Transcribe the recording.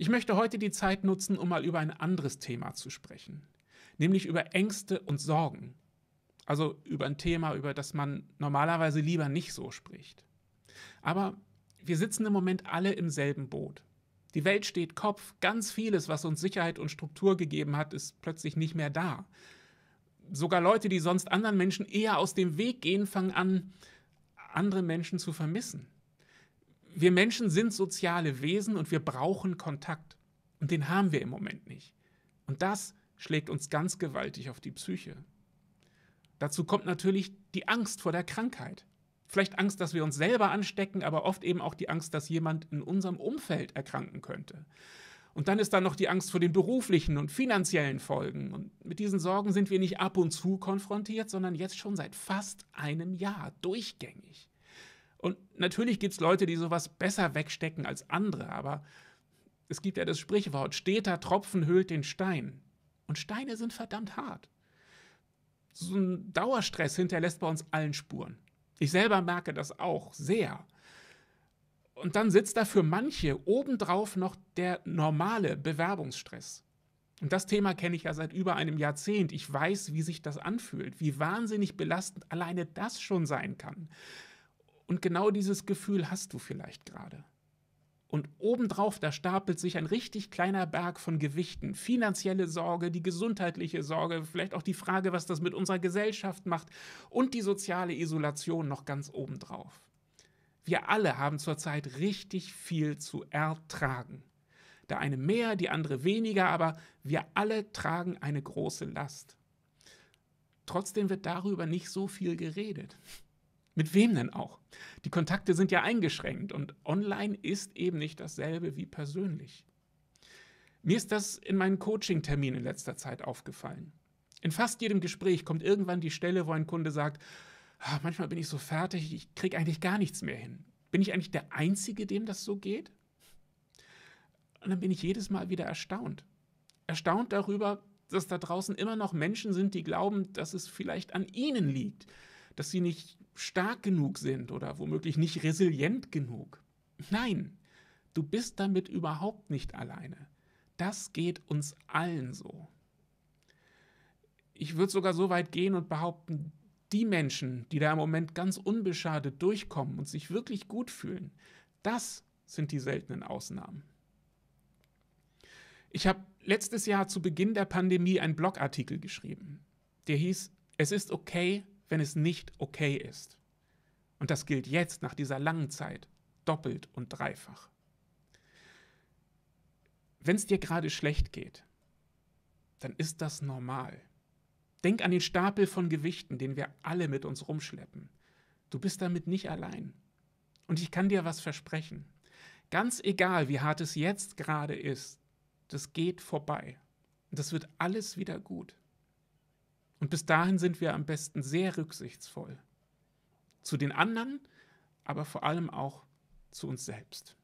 Ich möchte heute die Zeit nutzen, um mal über ein anderes Thema zu sprechen, nämlich über Ängste und Sorgen. Also über ein Thema, über das man normalerweise lieber nicht so spricht. Aber wir sitzen im Moment alle im selben Boot. Die Welt steht Kopf, ganz vieles, was uns Sicherheit und Struktur gegeben hat, ist plötzlich nicht mehr da. Sogar Leute, die sonst anderen Menschen eher aus dem Weg gehen, fangen an, andere Menschen zu vermissen wir Menschen sind soziale Wesen und wir brauchen Kontakt. Und den haben wir im Moment nicht. Und das schlägt uns ganz gewaltig auf die Psyche. Dazu kommt natürlich die Angst vor der Krankheit. Vielleicht Angst, dass wir uns selber anstecken, aber oft eben auch die Angst, dass jemand in unserem Umfeld erkranken könnte. Und dann ist da noch die Angst vor den beruflichen und finanziellen Folgen. Und mit diesen Sorgen sind wir nicht ab und zu konfrontiert, sondern jetzt schon seit fast einem Jahr durchgängig. Und natürlich gibt es Leute, die sowas besser wegstecken als andere, aber es gibt ja das Sprichwort, steter Tropfen höhlt den Stein. Und Steine sind verdammt hart. So ein Dauerstress hinterlässt bei uns allen Spuren. Ich selber merke das auch sehr. Und dann sitzt da für manche obendrauf noch der normale Bewerbungsstress. Und das Thema kenne ich ja seit über einem Jahrzehnt. Ich weiß, wie sich das anfühlt, wie wahnsinnig belastend alleine das schon sein kann. Und genau dieses Gefühl hast du vielleicht gerade. Und obendrauf, da stapelt sich ein richtig kleiner Berg von Gewichten. Finanzielle Sorge, die gesundheitliche Sorge, vielleicht auch die Frage, was das mit unserer Gesellschaft macht und die soziale Isolation noch ganz obendrauf. Wir alle haben zurzeit richtig viel zu ertragen. Der eine mehr, die andere weniger, aber wir alle tragen eine große Last. Trotzdem wird darüber nicht so viel geredet. Mit wem denn auch? Die Kontakte sind ja eingeschränkt und online ist eben nicht dasselbe wie persönlich. Mir ist das in meinen Coaching-Terminen in letzter Zeit aufgefallen. In fast jedem Gespräch kommt irgendwann die Stelle, wo ein Kunde sagt, ah, manchmal bin ich so fertig, ich kriege eigentlich gar nichts mehr hin. Bin ich eigentlich der Einzige, dem das so geht? Und dann bin ich jedes Mal wieder erstaunt. Erstaunt darüber, dass da draußen immer noch Menschen sind, die glauben, dass es vielleicht an ihnen liegt, dass sie nicht stark genug sind oder womöglich nicht resilient genug. Nein, du bist damit überhaupt nicht alleine. Das geht uns allen so. Ich würde sogar so weit gehen und behaupten, die Menschen, die da im Moment ganz unbeschadet durchkommen und sich wirklich gut fühlen, das sind die seltenen Ausnahmen. Ich habe letztes Jahr zu Beginn der Pandemie einen Blogartikel geschrieben, der hieß Es ist okay, wenn es nicht okay ist. Und das gilt jetzt nach dieser langen Zeit doppelt und dreifach. Wenn es dir gerade schlecht geht, dann ist das normal. Denk an den Stapel von Gewichten, den wir alle mit uns rumschleppen. Du bist damit nicht allein. Und ich kann dir was versprechen. Ganz egal, wie hart es jetzt gerade ist, das geht vorbei. Und das wird alles wieder gut. Und bis dahin sind wir am besten sehr rücksichtsvoll. Zu den anderen, aber vor allem auch zu uns selbst.